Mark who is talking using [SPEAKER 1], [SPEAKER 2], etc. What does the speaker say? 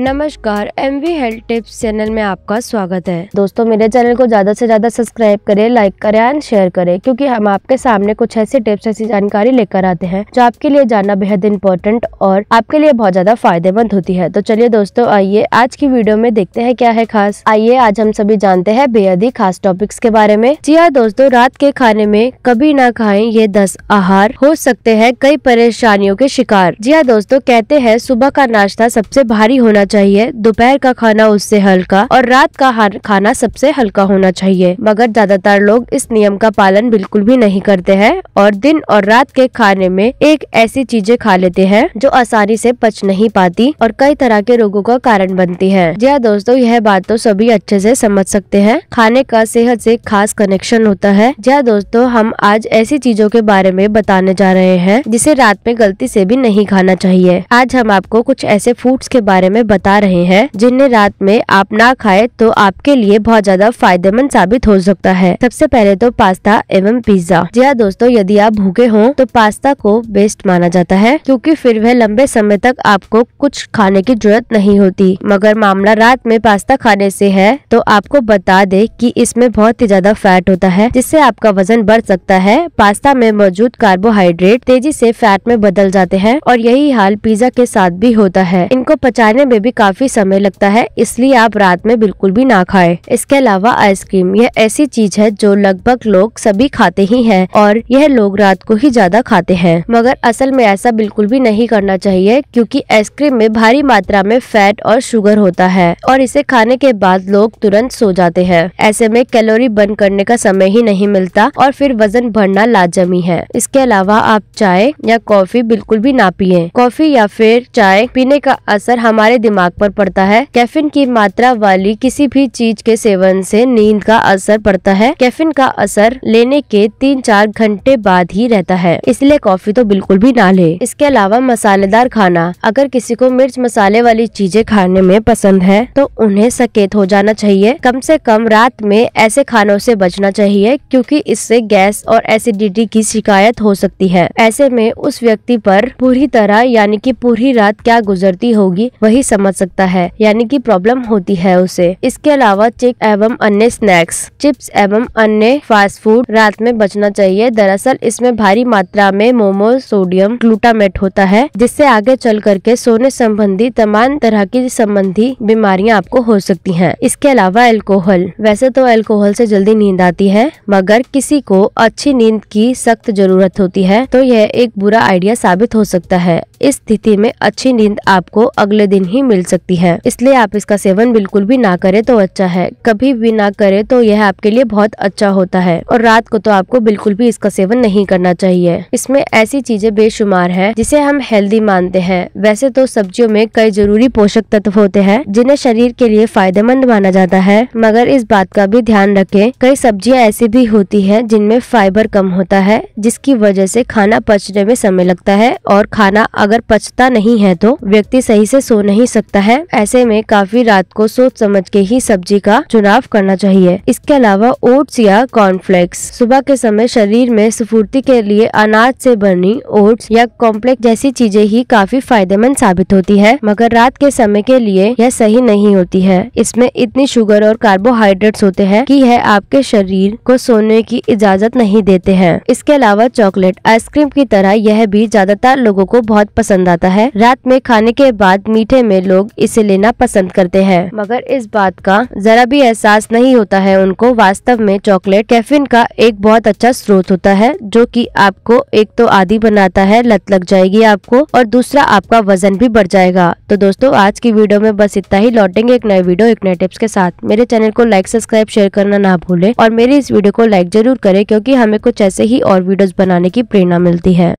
[SPEAKER 1] नमस्कार M V health tips channel में आपका स्वागत है दोस्तों मेरे चैनल को ज्यादा से ज्यादा सब्सक्राइब करें लाइक करें एंड शेयर करें क्योंकि हम आपके सामने कुछ ऐसे टिप्स ऐसी जानकारी लेकर आते हैं जो आपके लिए जानना बेहद इम्पोर्टेंट और आपके लिए बहुत ज्यादा फायदेमंद होती है तो चलिए दोस्तों आइए आज की वीडियो में देखते हैं क्या है खास आइए आज हम सभी जानते हैं बेहद ही खास टॉपिक्स के बारे में जी हाँ दोस्तों रात के खाने में कभी ना खाए ये दस आहार हो सकते हैं कई परेशानियों के शिकार जी हाँ दोस्तों कहते हैं सुबह का नाश्ता सबसे भारी होना चाहिए दोपहर का खाना उससे हल्का और रात का खाना सबसे हल्का होना चाहिए मगर ज्यादातर लोग इस नियम का पालन बिल्कुल भी नहीं करते हैं और दिन और रात के खाने में एक ऐसी चीजें खा लेते हैं जो आसानी से पच नहीं पाती और कई तरह के रोगों का कारण बनती है जी हाँ दोस्तों यह बात तो सभी अच्छे से समझ सकते हैं खाने का सेहत से खास कनेक्शन होता है जी हाँ दोस्तों हम आज ऐसी चीजों के बारे में बताने जा रहे हैं जिसे रात में गलती से भी नहीं खाना चाहिए आज हम आपको कुछ ऐसे फूड्स के बारे में बता बता रहे हैं जिन्हें रात में आप ना खाए तो आपके लिए बहुत ज्यादा फायदेमंद साबित हो सकता है सबसे पहले तो पास्ता एवं पिज्जा जी हाँ दोस्तों यदि आप भूखे हो तो पास्ता को बेस्ट माना जाता है क्योंकि फिर वह लंबे समय तक आपको कुछ खाने की जरूरत नहीं होती मगर मामला रात में पास्ता खाने से है तो आपको बता दे कि इसमें बहुत ही ज्यादा फैट होता है जिससे आपका वजन बढ़ सकता है पास्ता में मौजूद कार्बोहाइड्रेट तेजी से फैट में बदल जाते हैं और यही हाल पिज्जा के साथ भी होता है इनको पचाने में भी भी काफी समय लगता है इसलिए आप रात में बिल्कुल भी ना खाएं। इसके अलावा आइसक्रीम यह ऐसी चीज है जो लगभग लोग सभी खाते ही हैं और यह लोग रात को ही ज्यादा खाते हैं मगर असल में ऐसा बिल्कुल भी नहीं करना चाहिए क्योंकि आइसक्रीम में भारी मात्रा में फैट और शुगर होता है और इसे खाने के बाद लोग तुरंत सो जाते हैं ऐसे में कैलोरी बर्न करने का समय ही नहीं मिलता और फिर वजन बढ़ना लाजमी है इसके अलावा आप चाय या कॉफी बिल्कुल भी ना पिए कॉफी या फिर चाय पीने का असर हमारे दिमाग दिमाग पर पड़ता है कैफिन की मात्रा वाली किसी भी चीज के सेवन से नींद का असर पड़ता है कैफिन का असर लेने के तीन चार घंटे बाद ही रहता है इसलिए कॉफी तो बिल्कुल भी ना ले इसके अलावा मसालेदार खाना अगर किसी को मिर्च मसाले वाली चीजें खाने में पसंद है तो उन्हें सकेत हो जाना चाहिए कम से कम रात में ऐसे खानों से बचना चाहिए क्योंकि इससे गैस और एसिडिटी की शिकायत हो सकती है ऐसे में उस व्यक्ति पर पूरी तरह यानी कि पूरी रात क्या गुजरती होगी वही समझ समझ सकता है यानी कि प्रॉब्लम होती है उसे इसके अलावा चिक एवं अन्य स्नैक्स चिप्स एवं अन्य फास्ट फूड रात में बचना चाहिए दरअसल इसमें भारी मात्रा में मोमो सोडियम ग्लूटामेट होता है जिससे आगे चल करके सोने संबंधी तमाम तरह की संबंधी बीमारियां आपको हो सकती हैं। इसके अलावा एल्कोहल वैसे तो एल्कोहल से जल्दी नींद आती है मगर किसी को अच्छी नींद की सख्त जरूरत होती है तो यह एक बुरा आइडिया साबित हो सकता है इस स्थिति में अच्छी नींद आपको अगले दिन ही मिल सकती है इसलिए आप इसका सेवन बिल्कुल भी ना करें तो अच्छा है कभी भी ना करें तो यह आपके लिए बहुत अच्छा होता है और रात को तो आपको बिल्कुल भी इसका सेवन नहीं करना चाहिए इसमें ऐसी चीजें बेशुमार है जिसे हम हेल्दी मानते हैं वैसे तो सब्जियों में कई जरूरी पोषक तत्व होते हैं जिन्हें शरीर के लिए फायदेमंद माना जाता है मगर इस बात का भी ध्यान रखे कई सब्जियाँ ऐसी भी होती है जिनमें फाइबर कम होता है जिसकी वजह से खाना पचने में समय लगता है और खाना अगर पचता नहीं है तो व्यक्ति सही से सो नहीं सकता सकता है ऐसे में काफी रात को सोच समझ के ही सब्जी का चुनाव करना चाहिए इसके अलावा ओट्स या कॉर्नफ्लेक्स सुबह के समय शरीर में स्फूर्ति के लिए अनाज से बनी ओट्स या कॉम्प्लेक्स जैसी चीजें ही काफी फायदेमंद साबित होती है मगर रात के समय के लिए यह सही नहीं होती है इसमें इतनी शुगर और कार्बोहाइड्रेट्स होते हैं कि यह आपके शरीर को सोने की इजाजत नहीं देते हैं इसके अलावा चॉकलेट आइसक्रीम की तरह यह भी ज्यादातर लोगों को बहुत पसंद आता है रात में खाने के बाद मीठे में लोग इसे लेना पसंद करते हैं मगर इस बात का जरा भी एहसास नहीं होता है उनको वास्तव में चॉकलेट कैफिन का एक बहुत अच्छा स्रोत होता है जो की आपको एक तो आदि बनाता है लत लग जाएगी आपको और दूसरा आपका वजन भी बढ़ जाएगा तो दोस्तों आज की वीडियो में बस इतना ही लौटेंगे एक नए वीडियो एक नए टिप्स के साथ मेरे चैनल को लाइक सब्सक्राइब शेयर करना ना भूले और मेरी इस वीडियो को लाइक जरूर करे क्यूँकी हमें कुछ ऐसे ही और वीडियो बनाने की प्रेरणा मिलती है